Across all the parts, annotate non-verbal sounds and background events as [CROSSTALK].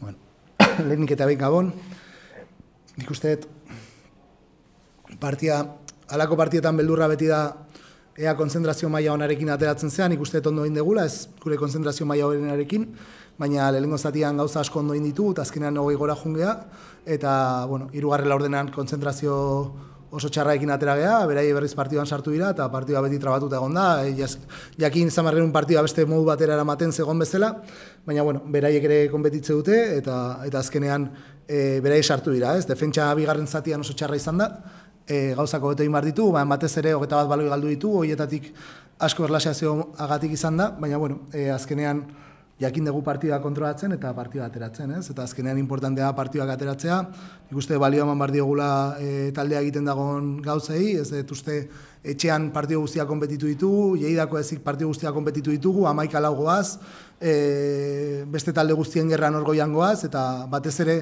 Bueno, [COUGHS] lehenik eta behin gabon, nik usteet, partia, alako partietan beldurra beti da ea konzentrazio maila honarekin ateratzen zean, nik usteet ondo indegula, ez gure konzentrazio maila honarekin, baina lehenko zatian gauza asko ondo inditu, eta azkenean nogei gora jungea, eta, bueno, irugarrela ordenan konzentrazio oso txarraekin atera geha, berai berriz partiduan sartu dira, eta partidua beti trabatuta egon da, e, jakin zamarrerun partidua beste modu batera eramaten zegoen bezala, baina, bueno, beraiek ere konbetitze dute, eta eta azkenean e, berai sartu dira, ez, defentsa bigarren zatian oso txarra izan da, e, eh, gauzako beto inbar ditu, ba, batez ere hogeta bat baloi galdu ditu, hoietatik asko erlaseazio agatik izan da, baina, bueno, e, azkenean, jakin dugu partida kontrolatzen eta partida ateratzen, ez? Eta azkenean importantea da partida ateratzea. Ikuste balio eman bar diogula e, taldea egiten dagoen gauzei, ez dut uste etxean partida guztia konpetitu ditugu, jeidako ezik partida guztia konpetitu ditugu 11 laugoaz, e, beste talde guztien gerran orgoiangoaz, goaz, eta batez ere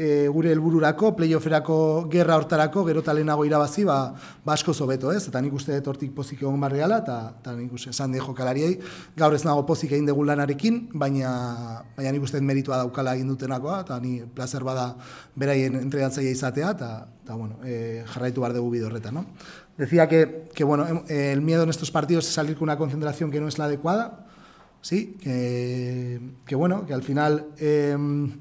e, gure helbururako playofferako gerra hortarako gero talenago irabazi, ba, basko ba zobeto ez, eta nik uste dut pozik egon barri gala, eta, eta nik uste esan dejo kalariei, gaur ez nago pozik egin degun lanarekin, baina, baina nik uste meritua daukala egin dutenakoa, eta ni plazer bada beraien entregatzaia izatea, eta, eta bueno, e, jarraitu behar dugu bide horretan, no? Decía que, que bueno, el miedo en estos partidos es salir con una concentración que no es la adecuada, Sí, que, bueno, que al final em,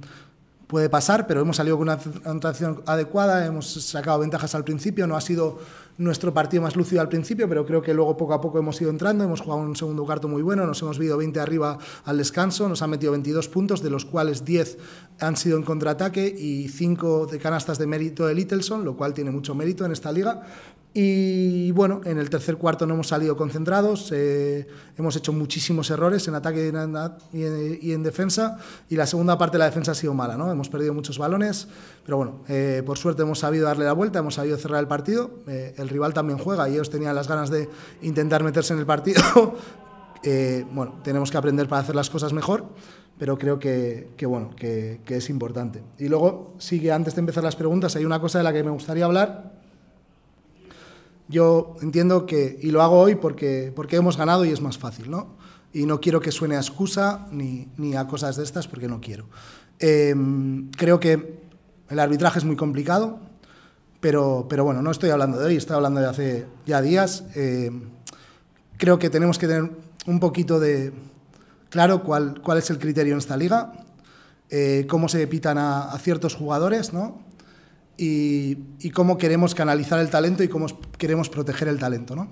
puede pasar, pero hemos salido con una anotación adecuada, hemos sacado ventajas al principio, no ha sido nuestro partido más lúcido al principio, pero creo que luego poco a poco hemos ido entrando, hemos jugado un segundo cuarto muy bueno, nos hemos visto 20 arriba al descanso, nos han metido 22 puntos, de los cuales 10 han sido en contraataque y 5 de canastas de mérito de Littleson, lo cual tiene mucho mérito en esta liga, y bueno, en el tercer cuarto no hemos salido concentrados, eh, hemos hecho muchísimos errores en ataque y y en, defensa, y la segunda parte de la defensa ha sido mala, ¿no? hemos perdido muchos balones, pero bueno, eh, por suerte hemos sabido darle la vuelta, hemos sabido cerrar el partido, eh, el rival también juega y ellos tenían las ganas de intentar meterse en el partido. [LAUGHS] Eh, bueno, tenemos que aprender para hacer las cosas mejor, pero creo que, que bueno, que, que es importante. Y luego, sí que antes de empezar las preguntas, hay una cosa de la que me gustaría hablar, yo entiendo que, y lo hago hoy porque, porque hemos ganado y es más fácil, ¿no? Y no quiero que suene a excusa ni, a cosas de estas porque no quiero. Em, creo que el arbitraje es muy complicado, pero, pero bueno, no estoy hablando de hoy, estoy hablando de hace ya días. Em, creo que tenemos que tener un poquito de claro cuál, es el criterio en esta liga, eh, cómo se pitan a ciertos jugadores, ¿no? y, cómo queremos canalizar el talento y cómo queremos proteger el talento. ¿no?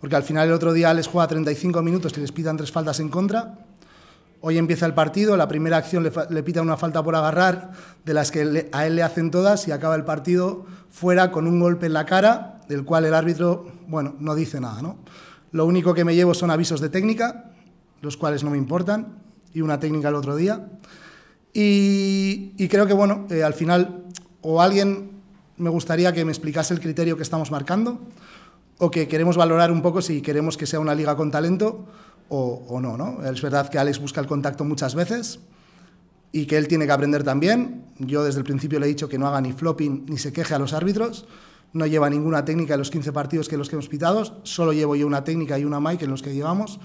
Porque al final el otro día les juega 35 minutos ...y les pitan tres faltas en contra. Hoy empieza el partido, la primera acción le, pitan una falta por agarrar, de las que a él le hacen todas y acaba el partido fuera con un golpe en la cara, del cual el árbitro, bueno, no dice nada, ¿no? Lo único que me llevo son avisos de técnica, los cuales no me importan, y una técnica el otro día. Y, creo que, bueno, eh, al final o alguien me gustaría que me explicase el criterio que estamos marcando o que queremos valorar un poco si queremos que sea una liga con talento o, no, no. Es verdad que Alex busca el contacto muchas veces y que él tiene que aprender también. Yo desde el principio le he dicho que no haga ni flopping ni se queje a los árbitros. No lleva ninguna técnica en los 15 partidos que los que hemos pitado. Solo llevo yo una técnica y una Mike en los que llevamos.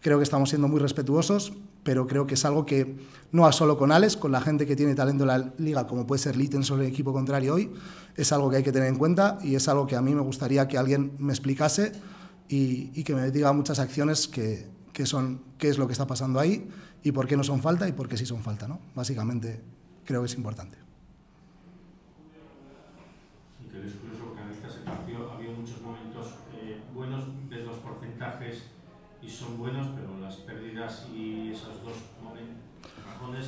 Creo que estamos siendo muy respetuosos pero creo que es algo que no solo con Alex, con la gente que tiene talento en la liga, como puede ser Litten sobre el equipo contrario hoy, es algo que hay que tener en cuenta y es algo que a mí me gustaría que alguien me explicase y, y que me diga muchas acciones que, que, son, qué es lo que está pasando ahí y por qué no son falta y por qué sí son falta. ¿no? Básicamente creo que es importante. y son buenos, pero las pérdidas y esas dos razones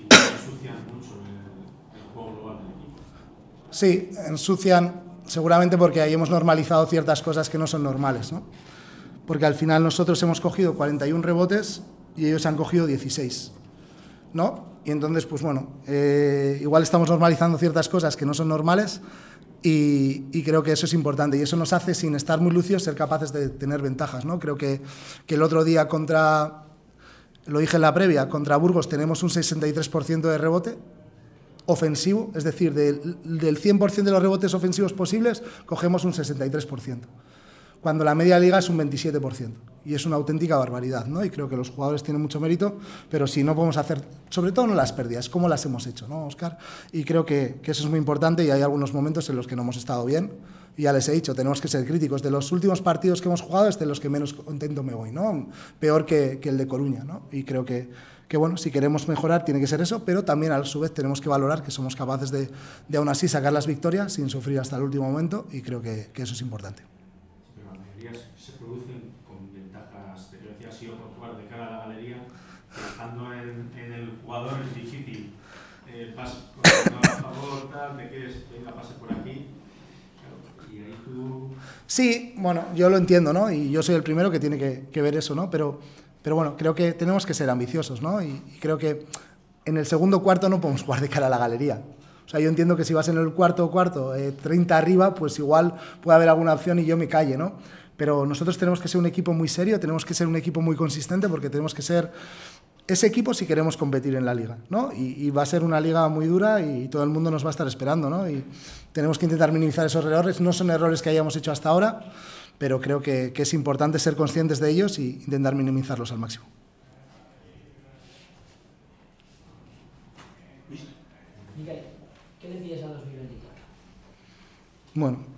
ensucian mucho el, juego global del equipo. Sí, ensucian seguramente porque ahí hemos normalizado ciertas cosas que no son normales, ¿no? Porque al final nosotros hemos cogido 41 rebotes y ellos han cogido 16, ¿no? Y entonces, pues bueno, eh, igual estamos normalizando ciertas cosas que no son normales, y, creo que eso es importante y eso nos hace, sin estar muy lucios, ser capaces de tener ventajas. ¿no? Creo que, el otro día contra, lo dije en la previa, contra Burgos tenemos un 63% de rebote ofensivo, es decir, del, del 100% de los rebotes ofensivos posibles, cogemos un 63%, cuando la media liga es un 27% y es una auténtica barbaridad, ¿no? Y creo que los jugadores tienen mucho mérito, pero si no podemos hacer, sobre todo no las pérdidas, como las hemos hecho, ¿no, Oscar? Y creo que, eso es muy importante y hay algunos momentos en los que no hemos estado bien y ya les he dicho, tenemos que ser críticos. De los últimos partidos que hemos jugado, es de los que menos contento me voy, ¿no? Peor que, el de Coruña, ¿no? Y creo que, que, bueno, si queremos mejorar, tiene que ser eso, pero también a su vez tenemos que valorar que somos capaces de, de aún así sacar las victorias sin sufrir hasta el último momento y creo que eso es importante se producen con ventajas, de decía, jugar de cara a la galería, estando en, en el jugador es difícil. Eh, por favor, tal, quieres, venga, pase por aquí. Sí, bueno, yo lo entiendo, ¿no? Y yo soy el primero que tiene que, que ver eso, ¿no? Pero, pero bueno, creo que tenemos que ser ambiciosos, ¿no? Y, creo que en el segundo cuarto no podemos jugar de cara a la galería. O sea, yo entiendo que si vas en el cuarto o cuarto, 30 eh, arriba, pues igual puede haber alguna opción y yo me calle, ¿no? Pero nosotros tenemos que ser un equipo muy serio, tenemos que ser un equipo muy consistente porque tenemos que ser ese equipo si queremos competir en la liga, ¿no? Y, va a ser una liga muy dura y todo el mundo nos va a estar esperando, ¿no? Y tenemos que intentar minimizar esos errores. No son errores que hayamos hecho hasta ahora, pero creo que, es importante ser conscientes de ellos y intentar minimizarlos al máximo. Miguel, ¿qué a 2024? Bueno,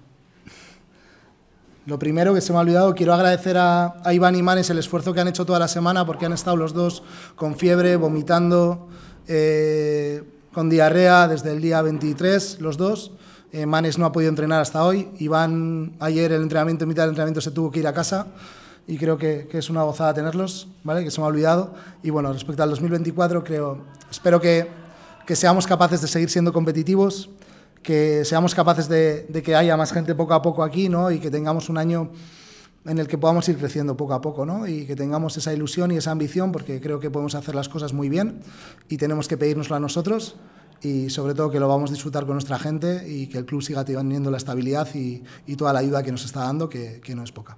lo primero que se me ha olvidado, quiero agradecer a, Iván y Manes el esfuerzo que han hecho toda la semana porque han estado los dos con fiebre, vomitando, eh, con diarrea desde el día 23, los dos. Eh, Manes no ha podido entrenar hasta hoy. Iván ayer el entrenamiento, en mitad del entrenamiento se tuvo que ir a casa y creo que, es una gozada tenerlos, ¿vale? que se me ha olvidado. Y bueno, respecto al 2024, creo, espero que, que seamos capaces de seguir siendo competitivos, que seamos capaces de, que haya más gente poco a poco aquí, ¿no? Y que tengamos un año en el que podamos ir creciendo poco a poco, ¿no? Y que tengamos esa ilusión y esa ambición, porque creo que podemos hacer las cosas muy bien y tenemos que pedírnoslo a nosotros y sobre todo que lo vamos a disfrutar con nuestra gente y que el club siga teniendo la estabilidad y, toda la ayuda que nos está dando, que no es poca.